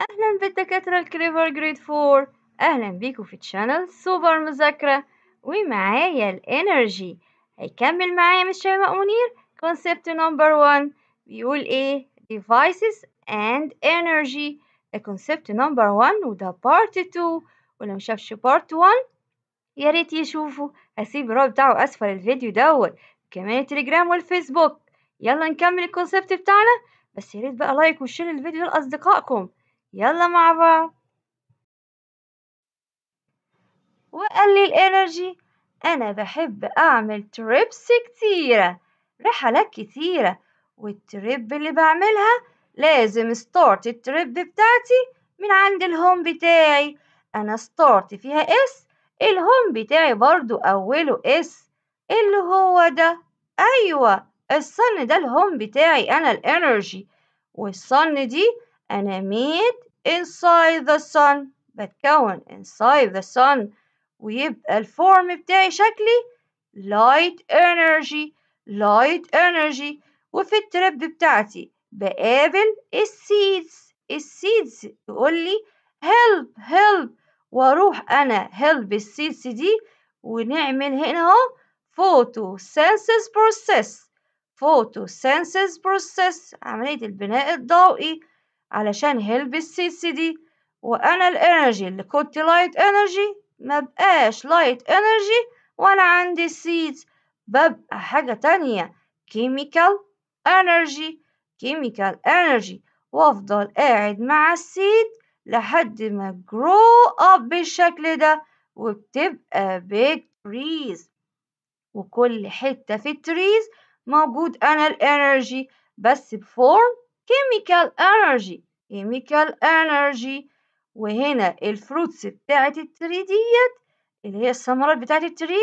أهلا بالدكاترة الكليفر جريد فور أهلا بيكم في تشانل سوبر مذاكرة ومعايا الانرجي هيكمل معايا مش شيماء منير كونسبت نمبر 1 بيقول ايه devices and energy ده concept نمبر one وده بارت 2 واللي مشافش بارت 1 يا ريت يشوفه هسيب الرابط بتاعه اسفل الفيديو دوت كمان التليجرام والفيسبوك يلا نكمل الكونسبت بتاعنا بس يا ريت بقى لايك وشير الفيديو لأصدقائكم يلا مع بعض وقلل انرجي انا بحب اعمل تريبس كتيرة رحلات كتيرة والتريب اللي بعملها لازم ستارت التريب بتاعتي من عند الهوم بتاعي انا ستارت فيها اس الهوم بتاعي برضو اوله اس اللي هو ده ايوه الصن ده الهوم بتاعي انا الانرجي والصن دي أناميد inside the sun بتكون inside the sun ويبقى الفورم بتاعي شكلي light energy light energy وفي الترب بتاعتي بقابل السيدز السيدز يقول لي help help واروح انا help السيدز دي ونعمل هنا اهو photosynthesis process photosynthesis process عملية البناء الضوئي علشان هيلب السي سي دي وأنا الإنرجي اللي كنت لايت إنرجي مبقاش لايت إنرجي وانا عندي سيدز ببقى حاجة تانية كيميكال إنرجي كيميكال إنرجي وأفضل قاعد مع السيد لحد ما جرو أب بالشكل ده وبتبقى بيج تريز وكل حتة في التريز موجود أنا الإنرجي بس بفورم chemical energy chemical energy وهنا الفروتس بتاعت التري ديت اللي هي الثمرات بتاعت التري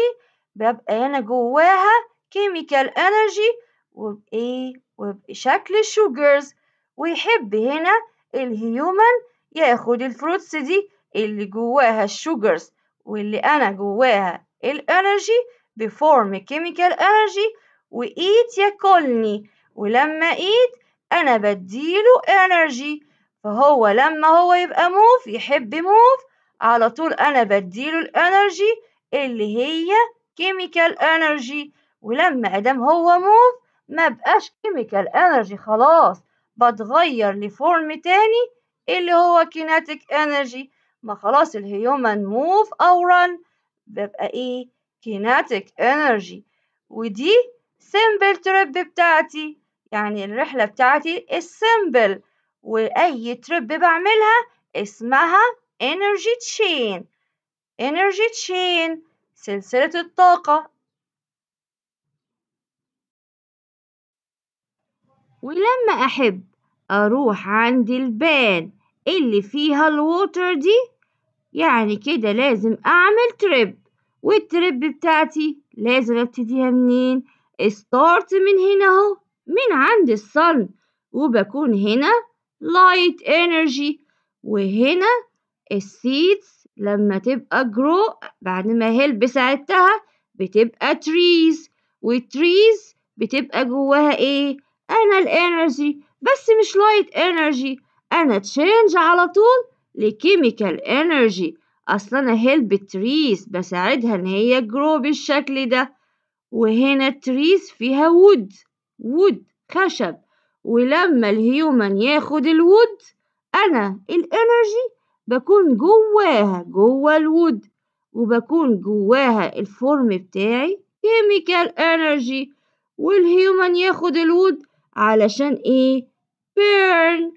ببقى أنا جواها chemical energy وبإيه وبشكل sugars ويحب هنا الهيومن ياخد الفروتس دي اللي جواها الشوجرز واللي أنا جواها الانرجي بفورم كيميكال انرجي وإيت ياكلني ولما إيت أنا بديله energy فهو لما هو يبقى move يحب move على طول أنا بديله الانرجي اللي هي كيميكال انرجي ولما أدام هو move ما بقاش كيميكال انرجي خلاص بتغير لفورم تاني اللي هو كيناتيك انرجي ما خلاص الهيومن موف أو رن ببقى إيه كيناتيك انرجي ودي سيمبل تريب بتاعتي يعني الرحلة بتاعتي simple وأي تريب بعملها اسمها energy chain energy chain سلسلة الطاقة ولما أحب أروح عند البان اللي فيها الووتر دي يعني كده لازم أعمل تريب والتريب بتاعتي لازم أبتديها منين؟ start من هنا أهو من عند الصن وبكون هنا light energy وهنا السيدز لما تبقى جرو بعد ما هيلب ساعدتها بتبقى تريز والتريز بتبقى جواها ايه انا الانرجي بس مش لايت انرجي انا تشينج على طول لكيميكال انرجي اصل انا هيلب trees بساعدها ان هي جرو بالشكل ده وهنا التريز فيها وود وود خشب ولما الهيومن ياخد الود أنا الإنرجي بكون جواها جوا الود وبكون جواها الفورم بتاعي كيميكال إنرجي والهيومن ياخد الود علشان إيه بيرن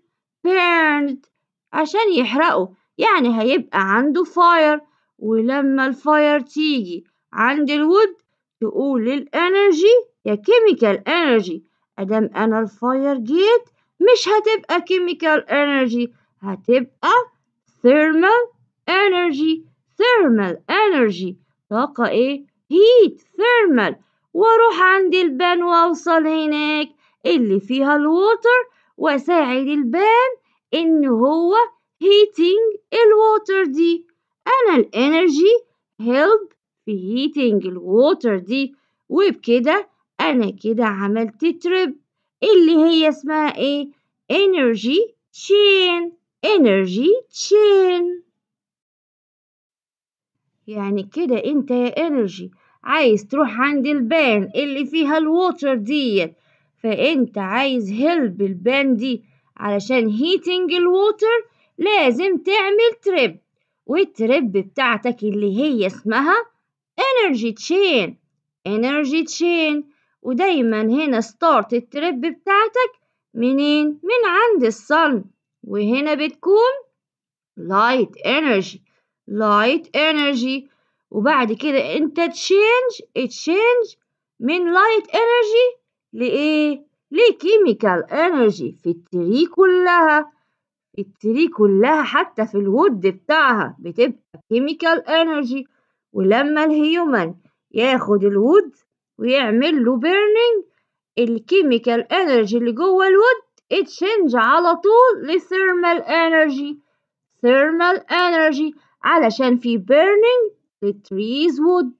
بيرند عشان يحرقه يعني هيبقى عنده فاير ولما الفاير تيجي عند الود تقول للانرجي يا كيميكال انرجي ادام انا الفاير جيت مش هتبقى كيميكال انرجي هتبقى ثيرمال انرجي ثيرمال انرجي طاقة ايه هيت ثيرمال واروح عند البان واوصل هناك اللي فيها الووتر واساعد البان ان هو heating الووتر دي انا الانرجي هيلب في heating الووتر دي وبكده أنا كده عملت تريب اللي هي اسمها إيه؟ energy chain energy chain يعني كده أنت يا energy عايز تروح عند البان اللي فيها الووتر ديت فأنت عايز هيلب البان دي علشان هيتنج الووتر لازم تعمل تريب والتريب بتاعتك اللي هي اسمها energy chain energy chain ودايما هنا ستارت التريب بتاعتك منين؟ من عند الصن وهنا بتكون لايت انرجي لايت انرجي وبعد كده انت تشينج تشينج من لايت انرجي لايه؟ لكيميكال انرجي في التري كلها التري كلها حتى في الود بتاعها بتبقى كيميكال انرجي ولما الهيومن ياخد الود ويعمل له بيرنينج الكيميكال انرجي اللي جوه الود اتشنج على طول لثيرمال انرجي ثيرمال انرجي علشان في بيرنينج للتريز وود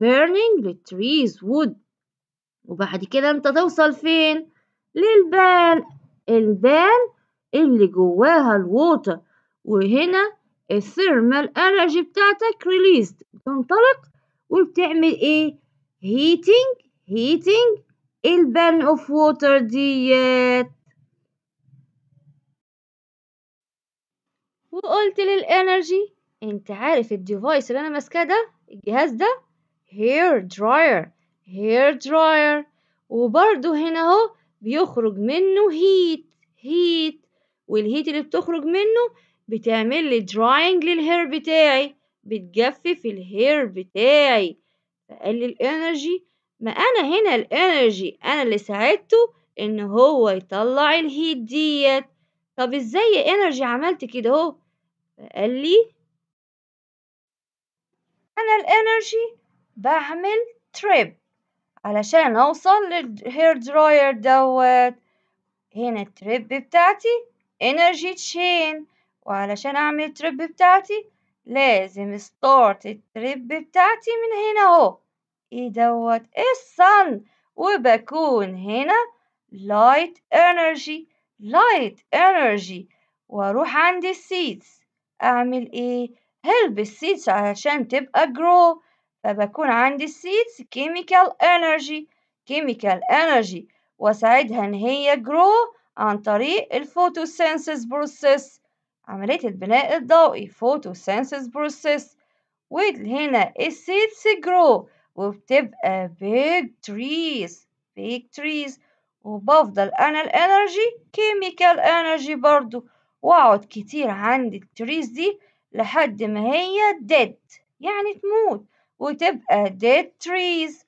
بيرنينج للتريز وود وبعد كده انت توصل فين للبان البان اللي جواها الووتر وهنا الثيرمال انرجي بتاعتك ريليزد بتنطلق وبتعمل ايه heating heating البن of water ديت وقلت للانرجي انت عارف الديفايس اللي انا ماسكاه ده الجهاز ده hair dryer hair dryer وبرده هنا اهو بيخرج منه heat heat والهيت اللي بتخرج منه بتعمل لي دراينج للهير بتاعي بتجفف الهير بتاعي اقلل الانرجي ما انا هنا الانرجي انا اللي ساعدته ان هو يطلع الهيت ديت طب ازاي يا انرجي عملت كده اهو قال لي انا الانرجي بعمل تريب علشان اوصل للهير دراير دوت هنا التريب بتاعتي انرجي تشين وعلشان اعمل التريب بتاعتي لازم ستارت التريب بتاعتي من هنا اهو ايه دوت الصن إيه وبكون هنا light energy light energy واروح عند seeds اعمل ايه help seeds عشان تبقى grow فبكون عند seeds chemical energy chemical energy واساعدها ان هي grow عن طريق الفوتوسينسيس بروسيس عملية البناء الضوئي فوتوسينسيس بروسيس وهنا seeds grow وبتبقى big trees big trees وبفضل أنا الانرجي chemical energy برضو وأقعد كتير عند التريز دي لحد ما هي dead يعني تموت وتبقى dead trees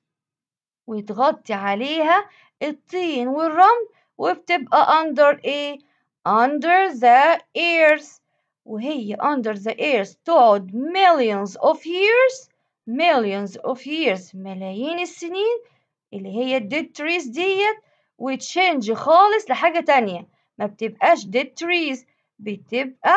ويتغطي عليها الطين والرمل وبتبقى under ايه under the earth وهي under the earth تقعد millions of years millions of years ملايين السنين اللي هي dead trees ديت وتشينج خالص لحاجة تانية ما بتبقاش dead trees بتبقى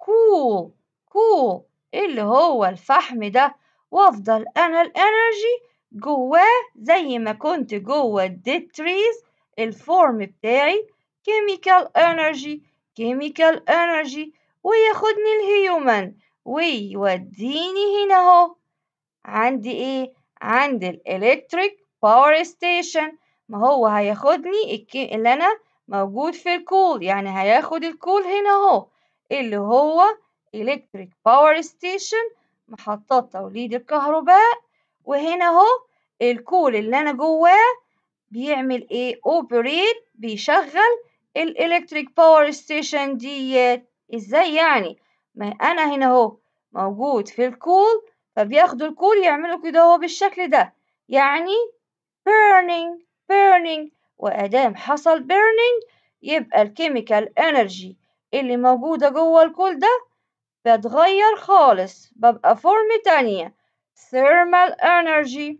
cool cool اللي هو الفحم ده وافضل انا الانرجي جواه زي ما كنت جوه dead trees الفورم بتاعي chemical energy chemical energy وياخدني الهيومن ويوديني هنا اهو عندي ايه عندي الالكتريك باور ستيشن ما هو هياخدني اللي انا موجود في الكول يعني هياخد الكول هنا اهو اللي هو الكتريك باور ستيشن محطات توليد الكهرباء وهنا اهو الكول اللي انا جواه بيعمل ايه اوبريت بيشغل الالكتريك باور ستيشن ديت ازاي يعني ما انا هنا اهو موجود في الكول فبياخدوا الكول يعملوا كده هو بالشكل ده يعني burning burning وأدام حصل burning يبقى الكيميكال انرجي اللي موجودة جوه الكول ده بتغير خالص ببقى فورم تانية thermal energy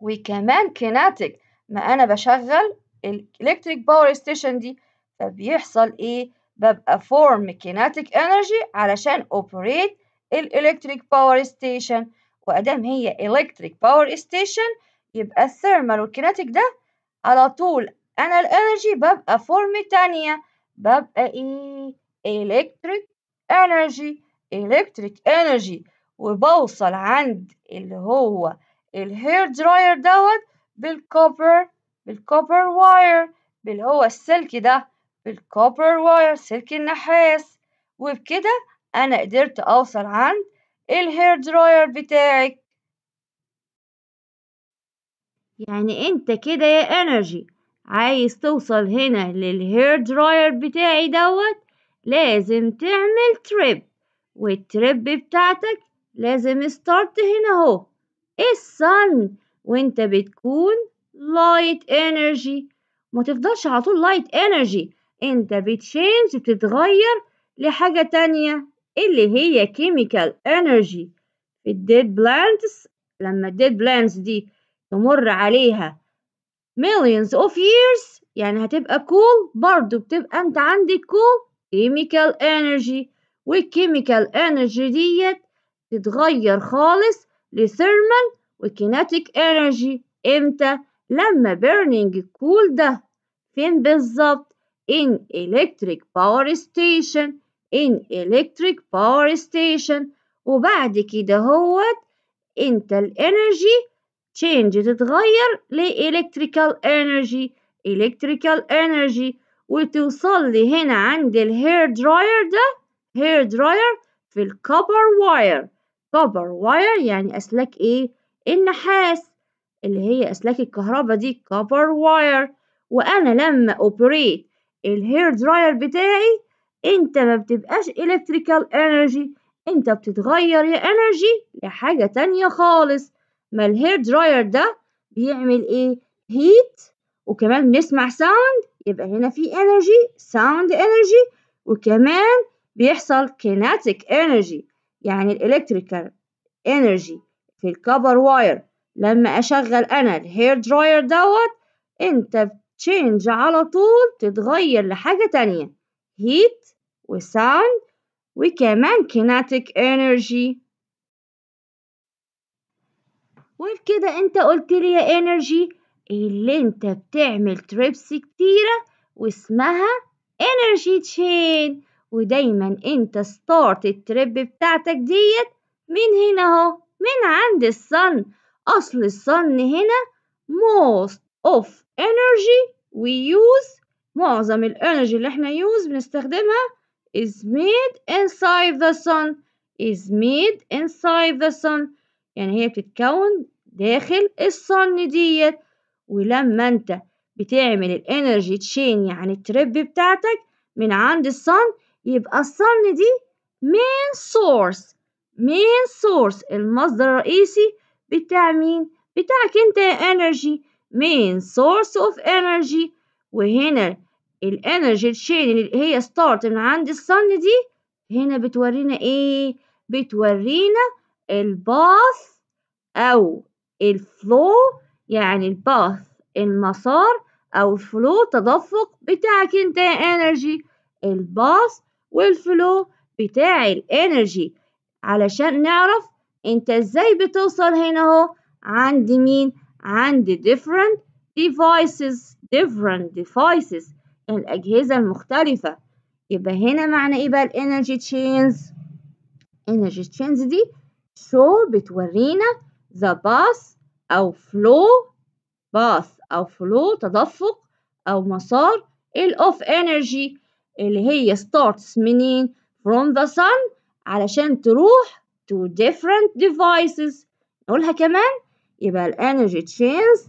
وكمان kinetic ما أنا بشغل الإلكتريك باور ستيشن دي فبيحصل إيه؟ ببقى فورم kinetic energy علشان operate الإلكتريك باور ستيشن وأدام هي إلكتريك باور ستيشن يبقى الثيرمال والكيناتيك ده على طول أنا الإنرجي ببقى فورم تانية ببقى إيه إلكتريك إنرجي إلكتريك إنرجي وبوصل عند اللي هو الهير دراير دوت بالكوبر بالكوبر واير باللي هو السلك ده بالكوبر واير سلك النحاس وبكده أنا قدرت أوصل عند الهير دراير بتاعك يعني أنت كده يا إنرجي عايز توصل هنا للهير دراير بتاعي دوت لازم تعمل تريب والتريب بتاعتك لازم ستارت هنا اهو السن وانت بتكون لايت انرجي ما تفضلش على طول لايت انرجي انت بتشينج بتتغير لحاجة تانية اللي هي chemical energy في الديد plants لما الديد plants دي تمر عليها millions of years يعني هتبقى cool برضو بتبقى انت عندك cool chemical energy والchemical energy ديت تتغير خالص لthermal وكيناتيك energy امتى لما burning cool ده فين بالظبط in electric power station in electric power station وبعد كده هوت انت الانرجي change تتغير ل electrical energy electrical energy وتوصل لي هنا عند الهير دراير ده هير دراير في الكوبر واير كوبر واير يعني أسلاك إيه؟ النحاس اللي هي أسلاك الكهرباء دي كوبر واير وأنا لما أوبريت الهير دراير بتاعي انت ما بتبقاش electrical energy انت بتتغير يا energy لحاجة تانية خالص ما الهير دراير ده بيعمل ايه heat وكمان بنسمع sound يبقى هنا في energy sound energy وكمان بيحصل kinetic energy يعني الالكتريكال energy في الكبر واير لما اشغل انا الهير دراير دوت انت بتشينج على طول تتغير لحاجة تانية heat وساوند وكمان كيناتيك انرجي وبكده انت قلت لي يا انرجي اللي انت بتعمل تريبس كتيرة واسمها انرجي تشين ودايما انت ستارت التريب بتاعتك ديت من هنا اهو من عند الصن اصل الصن هنا most of energy we use معظم الانرجي اللي احنا يوز بنستخدمها is made inside the sun is made inside the sun يعني هي بتتكون داخل الصن ديت ولما انت بتعمل الانرجي تشين يعني التريب بتاعتك من عند الصن يبقى الصن دي main source main source المصدر الرئيسي بتاع مين بتاعك انت يا energy main source of energy وهنا الانرجي تشين اللي هي ستارت من عند الصن دي هنا بتورينا ايه بتورينا الباث او الفلو يعني الباث المسار او الفلو تدفق بتاعك انت يا انرجي الباث والفلو بتاع الانرجي علشان نعرف انت ازاي بتوصل هنا اهو عند مين عند different devices different devices الأجهزة المختلفة يبقى هنا معنى إيه بقى energy chains energy chains دي show بتورينا the path أو flow path أو flow تدفق أو مسار ال of energy اللي هي starts منين from the sun علشان تروح to different devices نقولها كمان يبقى ال energy chains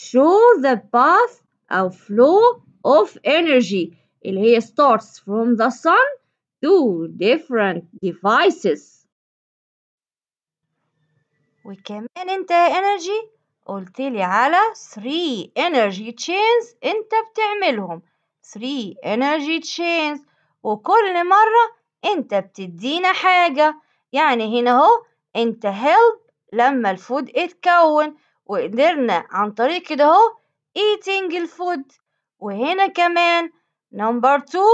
show the path أو flow of energy اللي هي starts from the sun to different devices وكمان انت energy قلت لي على 3 energy chains انت بتعملهم 3 energy chains وكل مرة انت بتدينا حاجة يعني هنا اهو انت help لما الفود اتكون وقدرنا عن طريق كده اهو eating الفود وهنا كمان نمبر 2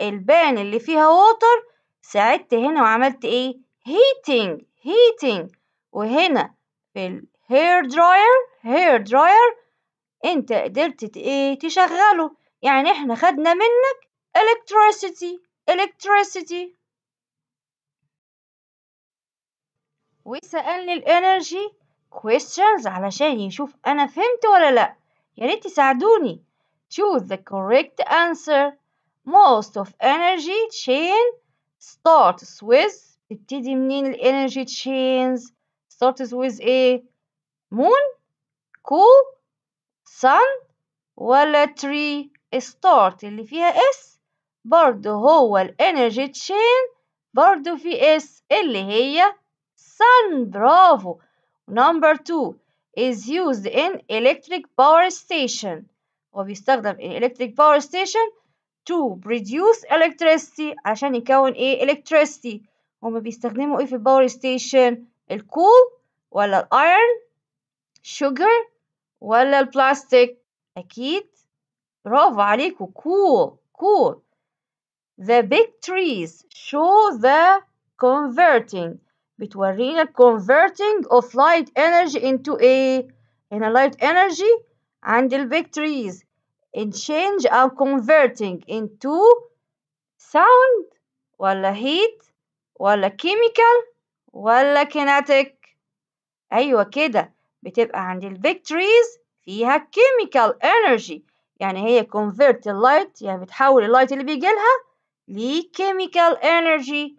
البان اللي فيها ووتر ساعدت هنا وعملت ايه heating heating وهنا في الهير دراير هير دراير انت قدرت ايه تشغله يعني احنا خدنا منك electricity electricity وسألني الانرجي questions علشان يشوف انا فهمت ولا لا يا ريت تساعدوني Choose the correct answer. Most of energy chain starts with بتبتدي منين energy chains starts with a moon cool sun ولا tree start اللي فيها S. برضو هو energy chain برضو في S اللي هي sun برافو number two is used in electric power station we وبيستخدم electric power station to produce electricity عشان يكون ايه electricity هما بيستخدموا ايه في الباور ستيشن الكول ولا iron, sugar ولا البلاستيك اكيد برافو عليكم cool cool the big trees show the converting Between بتورينا converting of light energy into a in a light energy and the victories in change are converting into sound ولا heat ولا chemical ولا kinetic أيوة كده بتبقى عند victories فيها chemical energy يعني هي convert اللايت يعني بتحول اللايت اللي بيجيلها ل chemical energy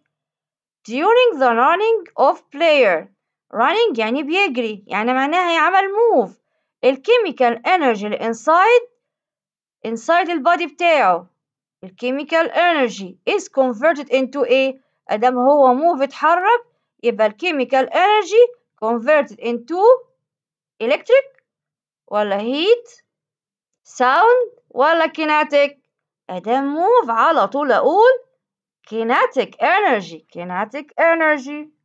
during the running of player running يعني بيجري يعني معناها يعمل move الكيميكال انرجي الانسايد inside البادي بتاعه الكيميكال انرجي is converted into ايه ادام هو مو اتحرك يبقى الكيميكال انرجي converted into electric ولا heat ساوند ولا kinetic ادام موف على طول اقول كيناتيك energy كيناتيك energy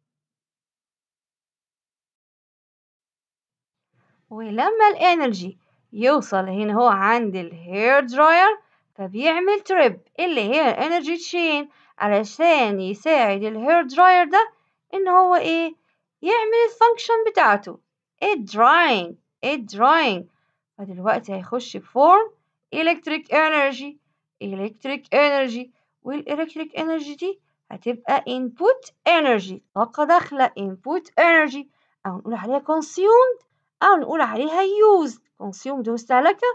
ولما الانرجي يوصل هنا هو عند الهير دراير فبيعمل تريب اللي هي الانرجي تشين علشان يساعد الهير دراير ده ان هو ايه يعمل الفانكشن بتاعته الدراينج الدراينج فدلوقتي هيخش فورم electric energy electric energy والالكتريك energy دي هتبقى input energy طاقة داخلة input energy أو نقول عليها consumed أو نقول عليها يوز consumed مستهلكة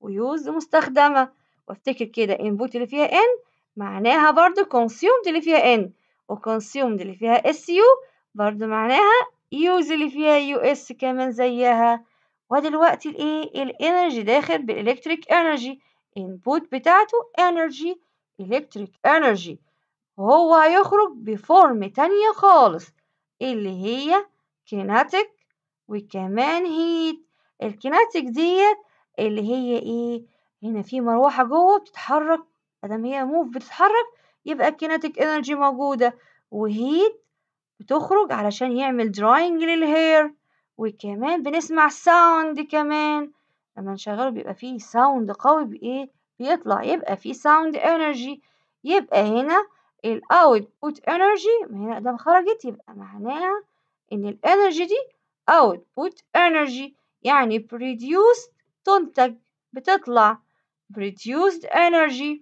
ويوز مستخدمة وافتكر كده input اللي فيها n معناها برضو consumed اللي فيها n وconsumed اللي فيها su برضو معناها use اللي فيها us كمان زيها ودلوقتي الايه الانرجي داخل بالالكتريك انرجي input بتاعته energy electric energy وهو هيخرج بفورم تانية خالص اللي هي kinetic وكمان هيت الكيناتيك ديت اللي هي ايه هنا في مروحة جوه بتتحرك ادام هي موف بتتحرك يبقى الكيناتيك انرجي موجودة وهيت بتخرج علشان يعمل دراينج للهير وكمان بنسمع ساوند كمان لما نشغله بيبقى فيه ساوند قوي بايه بيطلع يبقى فيه ساوند انرجي يبقى هنا بوت انرجي هنا ادام خرجت يبقى معناها ان الانرجي دي output energy يعني produced تنتج بتطلع produced energy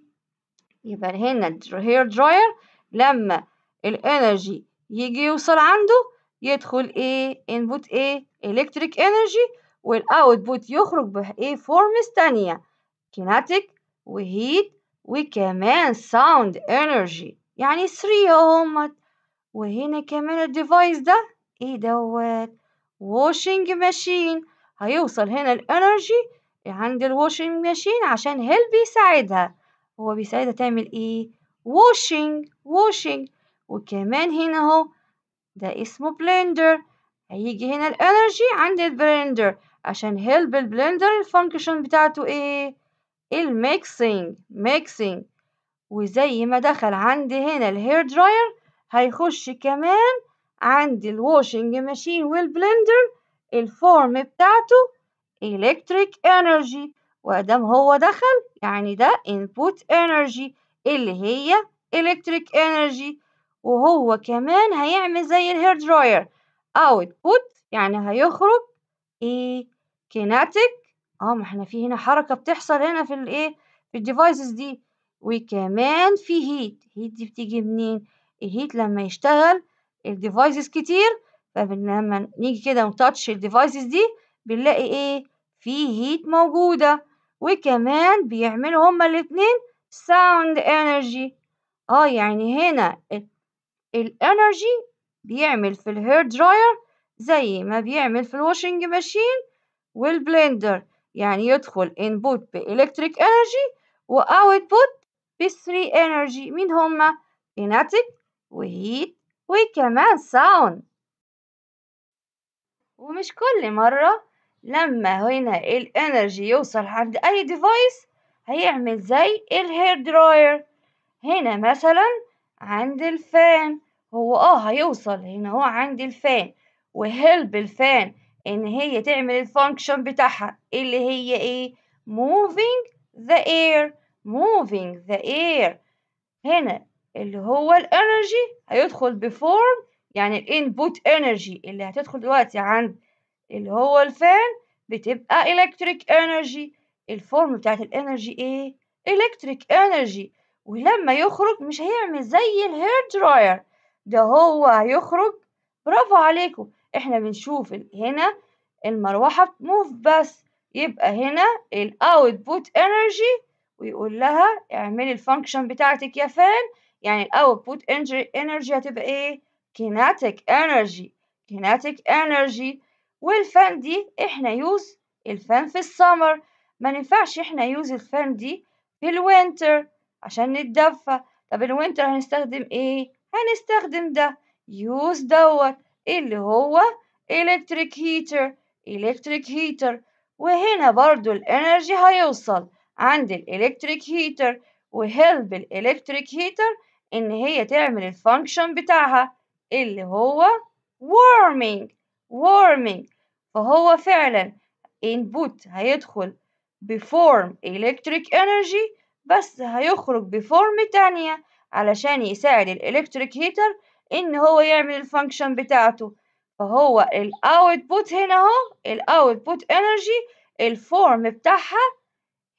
يبقى هنا الهير دراير لما الانرجي يجي يوصل عنده يدخل ايه input ايه electric energy والاوتبوت يخرج بايه فورمز تانية kinetic وهيت وكمان sound energy يعني 3 هما وهنا كمان الديفايس ده ايه دوت واشنج ماشين هيوصل هنا الانرجي عند الواشنج ماشين عشان هيل بيساعدها هو بيساعدها تعمل ايه واشنج واشنج وكمان هنا اهو ده اسمه بلندر هيجي هنا الانرجي عند البلندر عشان هيلب البلندر الفانكشن بتاعته ايه الميكسينج ميكسينج وزي ما دخل عندي هنا الهير دراير هيخش كمان عندي الواشنج ماشين والبلندر الفورم بتاعته electric energy وادام هو دخل يعني ده input energy اللي هي electric energy وهو كمان هيعمل زي الهير دراير output يعني هيخرج ايه kinetic اه ما احنا في هنا حركة بتحصل هنا في الايه في الديفايسز دي وكمان في هيت هيت دي بتيجي منين الهيت لما يشتغل الديفايسز كتير فلما نيجي كده نتاتش الديفايسز دي بنلاقي ايه في هيت موجودة وكمان بيعملوا هما الاتنين ساوند انرجي اه يعني هنا الانرجي بيعمل في الهير دراير زي ما بيعمل في الواشنج ماشين والبلندر يعني يدخل انبوت بإلكتريك انرجي واوتبوت بثري انرجي مين هما؟ كيناتيك وهيت وكمان ساون ومش كل مرة لما هنا الانرجي يوصل عند اي ديفايس هيعمل زي الهير دراير هنا مثلا عند الفان هو اه هيوصل هنا هو عند الفان وهيلب الفان ان هي تعمل الفانكشن بتاعها اللي هي ايه moving the air moving the air هنا اللي هو الانرجي هيدخل بفورم يعني الانبوت انرجي اللي هتدخل دلوقتي عند اللي هو الفان بتبقى الكتريك انرجي الفورم بتاعت الانرجي ايه الكتريك انرجي ولما يخرج مش هيعمل زي الهير دراير ده هو هيخرج برافو عليكم احنا بنشوف هنا المروحة موف بس يبقى هنا الاوتبوت انرجي ويقول لها اعملي الفانكشن بتاعتك يا فان يعني الاوتبوت انرجي هتبقى ايه كيناتيك انرجي كيناتيك انرجي والفان دي احنا يوز الفان في السمر ما ينفعش احنا يوز الفان دي في الوينتر عشان نتدفى طب الوينتر هنستخدم ايه هنستخدم ده يوز دوت اللي هو electric heater electric heater وهنا برضو الانرجي هيوصل عند الالكتريك هيتر وهيلب الالكتريك هيتر إن هي تعمل الفانكشن بتاعها اللي هو warming warming فهو فعلا input هيدخل بفورم electric energy بس هيخرج بفورم تانية علشان يساعد الالكتريك هيتر إن هو يعمل الفانكشن بتاعته فهو الاوتبوت هنا اهو الاوتبوت انرجي الفورم بتاعها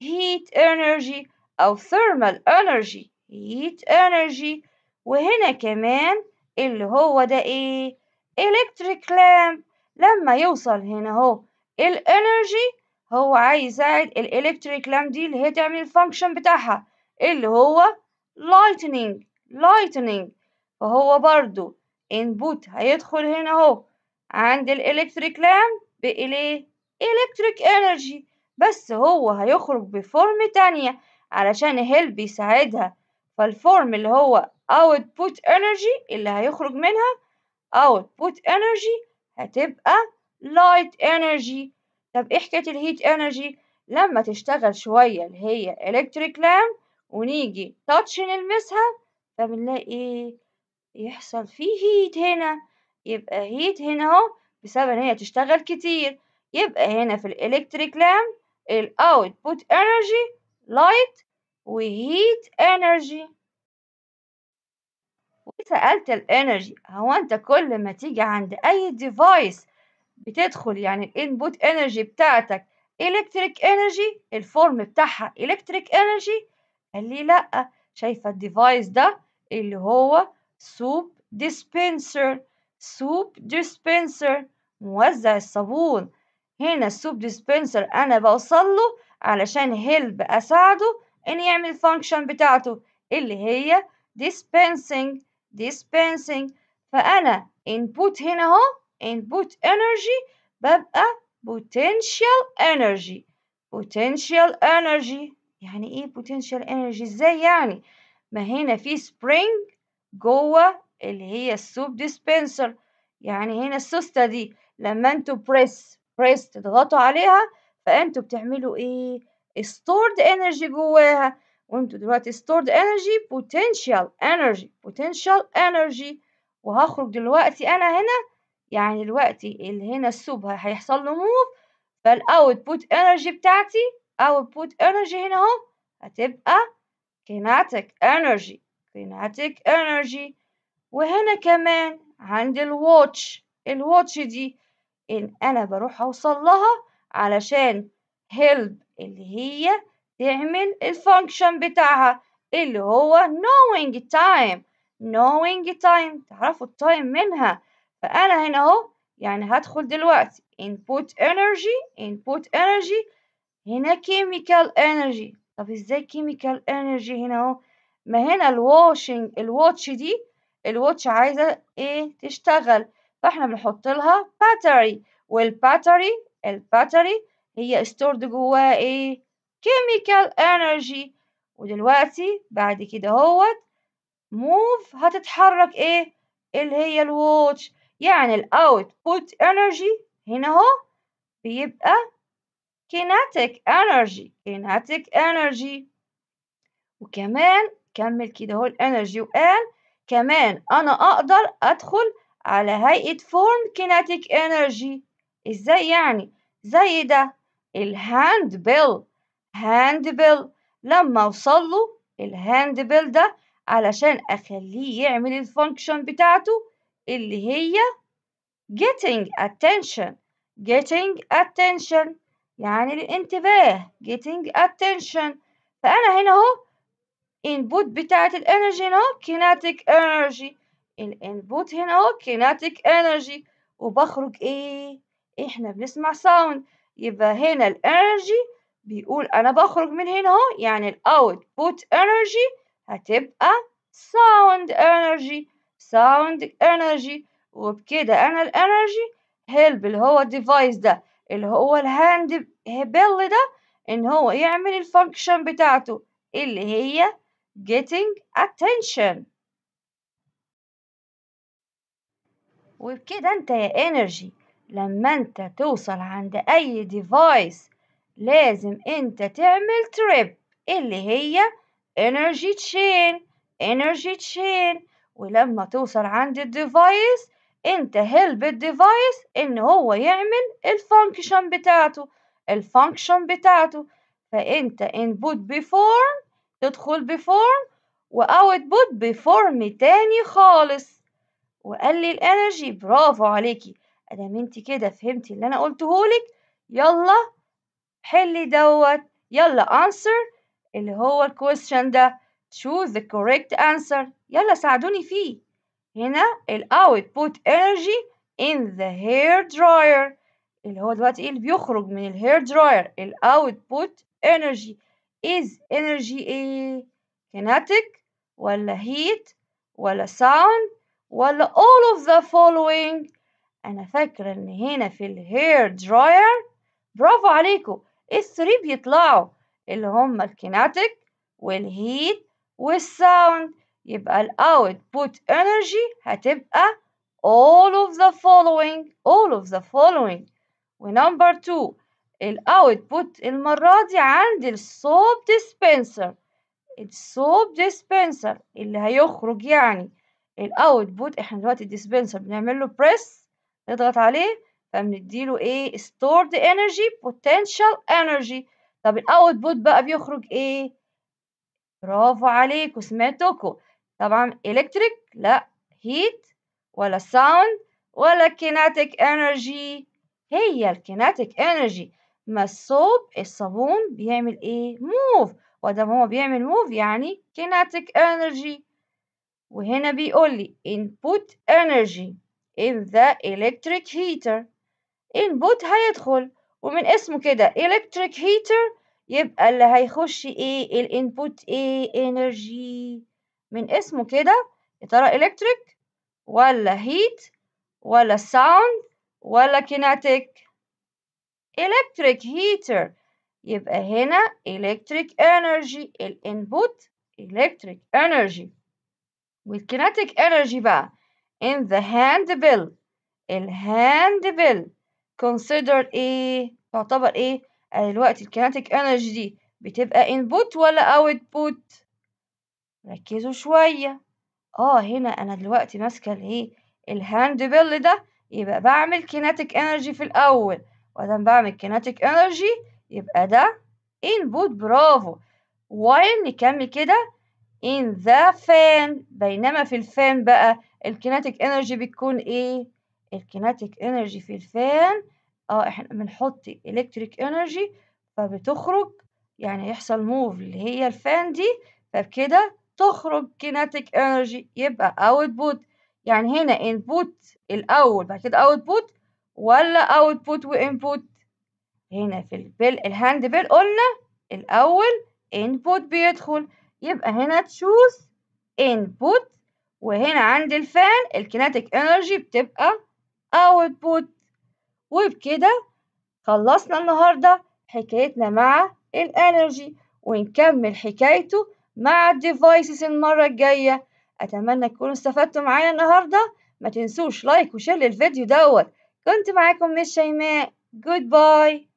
heat energy أو thermal energy heat energy وهنا كمان اللي هو ده ايه electric lamp لما يوصل هنا اهو الانرجي هو عايز يساعد الالكتريك لام دي اللي هي تعمل الفانكشن بتاعها اللي هو lightning lightning فهو برضو input هيدخل هنا اهو عند الالكتريك لام بايه electric energy بس هو هيخرج بفورم تانية علشان هيلب يساعدها فالفورم اللي هو output energy اللي هيخرج منها output energy هتبقى light energy طب ايه حكاية الهيت energy لما تشتغل شوية اللي هي electric lamp ونيجي touch نلمسها فبنلاقي ايه يحصل فيه هيت هنا يبقى هيت هنا اهو بسبب ان هي تشتغل كتير يبقى هنا في الالكتريك لام الاوتبوت انرجي لايت وهيت energy وسألت الانرجي هو انت كل ما تيجي عند اي ديفايس بتدخل يعني الانبوت انرجي بتاعتك الكتريك انرجي الفورم بتاعها الكتريك انرجي قال لي لا شايفه الديفايس ده اللي هو سوب ديسبنسر سوب ديسبنسر موزع الصابون هنا السوب ديسبنسر انا بوصل له علشان هيلب اساعده ان يعمل الفانكشن بتاعته اللي هي dispensing dispensing فانا input هنا اهو input energy ببقى potential energy potential energy يعني ايه potential energy ازاي يعني ما هنا في spring جوه اللي هي السوب dispenser يعني هنا السوستة دي لما انتوا بريس بريس تضغطوا عليها فانتوا بتعملوا ايه stored energy جواها وانتوا دلوقتي stored energy potential energy potential energy وهخرج دلوقتي انا هنا يعني دلوقتي اللي هنا السوب هيحصل له موف فالاوتبوت energy بتاعتي output energy هنا اهو هتبقى kinetic energy kinetic energy وهنا كمان عند الواتش الواتش دي ان انا بروح اوصل لها علشان help اللي هي تعمل الفانكشن بتاعها اللي هو knowing time knowing time تعرفوا التايم منها فأنا هنا أهو يعني هدخل دلوقتي input energy input energy هنا chemical energy طب ازاي chemical energy هنا اهو ما هنا الواشنج الواتش دي الواتش عايزة ايه تشتغل فاحنا بنحط لها battery والباتري الباتري هي استورد جواها ايه كيميكال انرجي ودلوقتي بعد كده اهوت موف هتتحرك ايه اللي هي الواتش يعني بوت انرجي هنا اهو بيبقى kinetic energy كيناتيك energy وكمان كمل كده اهو الانرجي وقال كمان انا اقدر ادخل على هيئة form kinetic energy ازاي يعني زي ده الهاند بيل هاند بيل لما اوصل له الهاند بيل ده علشان اخليه يعمل الفانكشن بتاعته اللي هي getting attention getting attention يعني الانتباه getting attention فانا هنا اهو input بتاعت الانرجي هنا اهو kinetic energy الانبوت هنا اهو kinetic energy وبخرج ايه احنا بنسمع sound يبقى هنا الانرجي بيقول انا بخرج من هنا اهو يعني الاوتبوت انرجي هتبقى ساوند انرجي ساوند انرجي وبكده انا الانرجي هيلب اللي هو الديفايس ده اللي هو الهاند هبل ده ان هو يعمل الفانكشن بتاعته اللي هي getting attention وبكده انت يا انرجي لما انت توصل عند اي ديفايس لازم انت تعمل تريب اللي هي energy chain energy chain ولما توصل عند الديفايس انت هيلب الديفايس ان هو يعمل الفانكشن بتاعته الفانكشن بتاعته فانت input بفورم تدخل بفورم واوتبوت بفورم تاني خالص وقال لي الانرجي برافو عليكي ادام انت كده فهمتي اللي انا قلتهولك يلا حلي دوت يلا answer اللي هو الكويستشن ده choose the correct answer يلا ساعدوني فيه هنا ال output energy in the hair dryer اللي هو دلوقتي ايه اللي بيخرج من الهير دراير ال output energy is energy ايه kinetic ولا heat ولا sound ولا all of the following أنا فاكرة إن هنا في الهير دراير برافو عليكم الثري بيطلعوا اللي هم الكيناتيك والهيت والساوند يبقى الاوت بوت انرجي هتبقى all of the following all of the following ونمبر 2 الاوت بوت المرة دي عند الصوب ديسبنسر الصوب ديسبنسر اللي هيخرج يعني الاوت بوت احنا دلوقتي الديسبنسر بنعمل له بريس نضغط عليه فبنديله ايه stored energy potential energy طب الاوتبوت بقى بيخرج ايه برافو عليك سمعتكم طبعا electric لا heat ولا sound ولا kinetic energy هي الكيناتيك انرجي ما الصوب الصابون بيعمل ايه موف وده هو بيعمل موف يعني kinetic energy وهنا بيقول لي input energy in the electric heater input هيدخل ومن اسمه كده electric heater يبقى اللي هيخش ايه الانبوت ايه energy من اسمه كده يا ترى electric ولا heat ولا sound ولا kinetic electric heater يبقى هنا electric energy الانبوت electric energy والكيناتيك energy بقى in the handbill الهاندبل consider ايه تعتبر ايه دلوقتي الكيناتيك انرجي دي بتبقى input ولا output ركزوا شوية اه هنا انا دلوقتي ماسكة الايه الهاندبل ده يبقى بعمل كيناتيك انرجي في الاول وادام بعمل كيناتيك انرجي يبقى ده input برافو while نكمل كده in the fan بينما في الفان بقى الكيناتيك انرجي بتكون ايه الكيناتيك انرجي في الفان اه احنا بنحط الكتريك انرجي فبتخرج يعني يحصل موف اللي هي الفان دي فبكده تخرج كيناتيك انرجي يبقى اوتبوت يعني هنا انبوت الاول بعد كده اوتبوت ولا اوتبوت وانبوت هنا في البيل الهاند بيل قلنا الاول انبوت بيدخل يبقى هنا تشوز انبوت وهنا عند الفان الكيناتيك انرجي بتبقى اوتبوت وبكده خلصنا النهاردة حكايتنا مع الانرجي ونكمل حكايته مع الديفايسز المرة الجاية اتمنى تكونوا استفدتوا معايا النهاردة ما تنسوش لايك وشير للفيديو دوت كنت معاكم مش شيماء جود باي